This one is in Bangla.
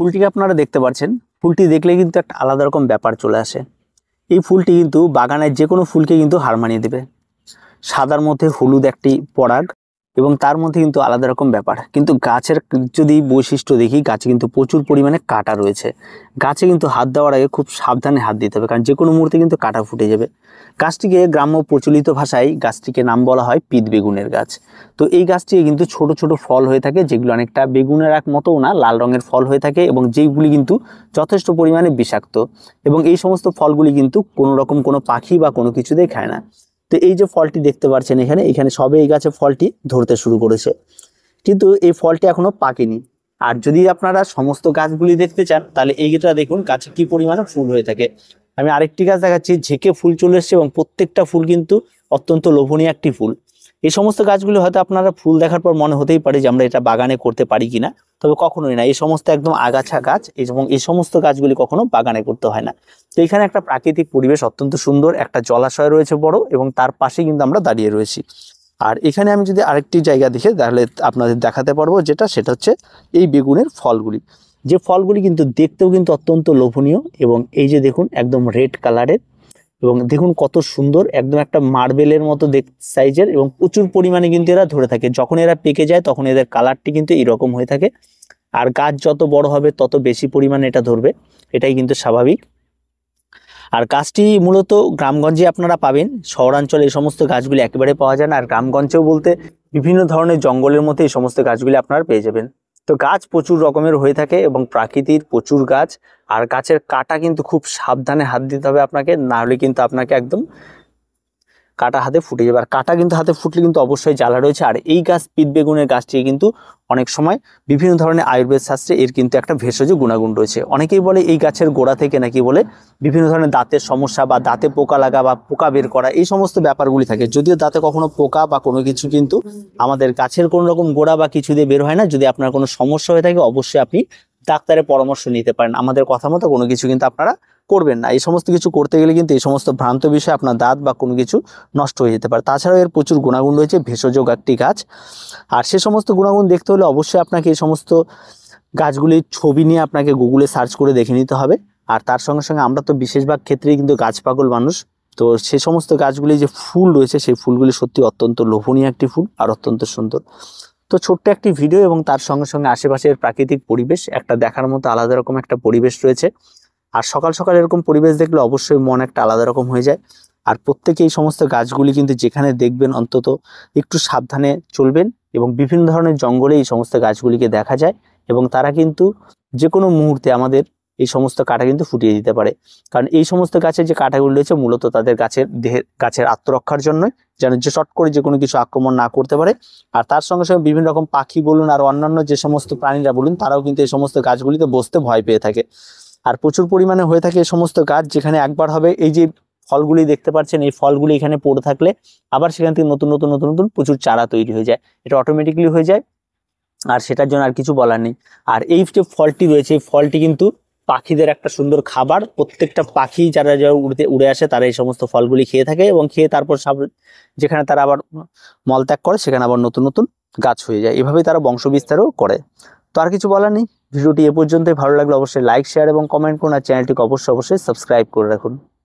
ফুলটিকে আপনারা দেখতে পাচ্ছেন ফুলটি দেখলে কিন্তু একটা আলাদা রকম ব্যাপার চলে আসে এই ফুলটি কিন্তু বাগানের যে কোনো ফুলকে কিন্তু হার মানিয়ে দেবে সাদার মধ্যে হলুদ একটি পরাগ এবং তার মধ্যে কিন্তু আলাদা রকম ব্যাপার কিন্তু গাছের যদি বৈশিষ্ট্য দেখি গাছে কিন্তু প্রচুর পরিমাণে কাটা রয়েছে গাছে কিন্তু হাত দেওয়ার আগে খুব সাবধানে হাত দিতে হবে কারণ যে কোনো মুহূর্তে কিন্তু কাটা ফুটে যাবে গাছটিকে গ্রাম্য প্রচলিত ভাষায় গাছটিকে নাম বলা হয় পিত বেগুনের গাছ তো এই গাছটিকে কিন্তু ছোট ছোট ফল হয়ে থাকে যেগুলো অনেকটা বেগুনের এক মতোও না লাল রঙের ফল হয়ে থাকে এবং যেইগুলি কিন্তু যথেষ্ট পরিমাণে বিষাক্ত এবং এই সমস্ত ফলগুলি কিন্তু কোনো রকম কোনো পাখি বা কোনো কিছুতেই খায় না তো এই যে ফলটি দেখতে পাচ্ছেন এখানে এখানে সবে এই গাছে ফলটি ধরতে শুরু করেছে কিন্তু এই ফলটি এখনো পাকেনি আর যদি আপনারা সমস্ত গাছগুলি দেখতে চান তাহলে এইটা দেখুন গাছে কি পরিমাণে ফুল হয়ে থাকে আমি আরেকটি গাছ দেখাচ্ছি ঝেঁকে ফুল চলে এসছে এবং প্রত্যেকটা ফুল কিন্তু অত্যন্ত লোভনীয় একটি ফুল এই সমস্ত গাছগুলি হয়তো আপনারা ফুল দেখার পর মনে হতেই পারে যে আমরা এটা বাগানে করতে পারি কিনা তবে কখনোই না এই সমস্ত একদম আগাছা গাছ এবং এই সমস্ত গাছগুলি কখনো বাগানে করতে হয় না তো এখানে একটা প্রাকৃতিক পরিবেশ অত্যন্ত সুন্দর একটা জলাশয় রয়েছে বড় এবং তার পাশে কিন্তু আমরা দাঁড়িয়ে রয়েছি আর এখানে আমি যদি আরেকটি জায়গা দেখে তাহলে আপনাদের দেখাতে পারবো যেটা সেটা হচ্ছে এই বেগুনের ফলগুলি যে ফলগুলি কিন্তু দেখতেও কিন্তু অত্যন্ত লোভনীয় এবং এই যে দেখুন একদম রেড কালারের এবং দেখুন কত সুন্দর একদম একটা মার্বেলের মতো সাইজের এবং প্রচুর পরিমাণে কিন্তু এরা ধরে থাকে যখন এরা পেকে যায় তখন এদের কালারটি কিন্তু এরকম হয়ে থাকে আর গাছ যত বড় হবে তত বেশি পরিমাণে এটা ধরবে এটাই কিন্তু স্বাভাবিক আর গাছটি মূলত গ্রামগঞ্জে আপনারা পাবেন শহরাঞ্চলে এই সমস্ত গাছগুলি একেবারে পাওয়া যায় না আর গ্রামগঞ্জেও বলতে বিভিন্ন ধরনের জঙ্গলের মধ্যে এই সমস্ত গাছগুলি আপনারা পেয়ে যাবেন তো গাছ প্রচুর রকমের হয়ে থাকে এবং প্রাকৃতির প্রচুর গাছ আর গাছের কাটা কিন্তু খুব সাবধানে হাত দিতে হবে আপনাকে না হলে কিন্তু আপনাকে একদম কাটা হাতে ফুটে যাবে আর কাটা কিন্তু হাতে ফুটলে কিন্তু অবশ্যই জ্বালা রয়েছে আর এই গাছ পিত বেগুনের গাছটি কিন্তু অনেক সময় বিভিন্ন ধরনের আয়ুর্বেদ শাস্ত্রে এর কিন্তু একটা ভেষজ গুণাগুণ রয়েছে অনেকেই বলে এই গাছের গোড়া থেকে নাকি বলে বিভিন্ন ধরনের দাঁতের সমস্যা বা দাঁতে পোকা লাগা বা পোকা বের করা এই সমস্ত ব্যাপারগুলি থাকে যদিও দাঁতে কখনো পোকা বা কোনো কিছু কিন্তু আমাদের গাছের কোনো রকম গোড়া বা কিছু দিয়ে বের হয় না যদি আপনার কোনো সমস্যা হয়ে থাকে অবশ্যই আপনি ডাক্তারের পরামর্শ নিতে পারেন আমাদের কথা মতো কোনো কিছু কিন্তু আপনারা করবেন না এই সমস্ত কিছু করতে গেলে কিন্তু এই সমস্ত ভ্রান্ত বিষয়ে আপনার দাঁত বা কোনো কিছু নষ্ট হয়ে যেতে পারে তাছাড়াও এর প্রচুর গুণাগুণ রয়েছে ভেষজ একটি গাছ আর সে সমস্ত গুণাগুণ দেখতে হলে অবশ্যই আপনাকে এই সমস্ত গাছগুলির ছবি নিয়ে আপনাকে গুগলে সার্চ করে দেখে নিতে হবে আর তার সঙ্গে সঙ্গে আমরা তো বিশেষভাগ ক্ষেত্রেই কিন্তু গাছ পাগল মানুষ তো সে সমস্ত গাছগুলি যে ফুল রয়েছে সেই ফুলগুলি সত্যি অত্যন্ত লোভনীয় একটি ফুল আর অত্যন্ত সুন্দর তো ছোট্ট একটি ভিডিও এবং তার সঙ্গে সঙ্গে আশেপাশের প্রাকৃতিক পরিবেশ একটা দেখার মতো আলাদা রকম একটা পরিবেশ রয়েছে আর সকাল সকাল এরকম পরিবেশ দেখলে অবশ্যই মন একটা আলাদা রকম হয়ে যায় আর প্রত্যেকে এই সমস্ত গাছগুলি কিন্তু যেখানে দেখবেন অন্তত একটু সাবধানে চলবেন এবং বিভিন্ন ধরনের জঙ্গলে এই সমস্ত গাছগুলিকে দেখা যায় এবং তারা কিন্তু যে কোনো মুহূর্তে আমাদের এই সমস্ত কাটা কিন্তু ফুটিয়ে দিতে পারে কারণ এই সমস্ত গাছের যে কাটাগুলো রয়েছে মূলত তাদের গাছের দেহের গাছের আত্মরক্ষার জন্যই যেন যে শট করে যে কোনো কিছু আক্রমণ না করতে পারে আর তার সঙ্গে সঙ্গে বিভিন্ন রকম পাখি বলুন আর অন্যান্য যে সমস্ত প্রাণীরা বলুন তারাও কিন্তু এই সমস্ত গাছগুলিতে বসতে ভয় পেয়ে থাকে আর প্রচুর পরিমাণে হয়ে থাকে এই সমস্ত গাছ যেখানে একবার হবে এই যে ফলগুলি দেখতে পাচ্ছেন এই ফলগুলি এখানে পড়ে থাকলে আবার সেখান থেকে নতুন নতুন নতুন নতুন প্রচুর চারা তৈরি হয়ে যায় এটা অটোমেটিকলি হয়ে যায় আর সেটার জন্য আর কিছু বলার নেই আর এই যে ফলটি রয়েছে এই ফলটি কিন্তু পাখিদের একটা সুন্দর খাবার প্রত্যেকটা পাখি যারা যারা উড়তে উড়ে আসে তারা এই সমস্ত ফলগুলি খেয়ে থাকে এবং খেয়ে তারপর যেখানে তারা আবার মলত্যাগ করে সেখানে আবার নতুন নতুন গাছ হয়ে যায় এভাবেই তারা বংশবিস্তারও করে তো আর কিছু বলার নেই ভিডিওটি এ পর্যন্তই ভালো লাগলে অবশ্যই লাইক শেয়ার এবং কমেন্ট করুন আর চ্যানেলটিকে অবশ্যই অবশ্যই সাবস্ক্রাইব করে রাখুন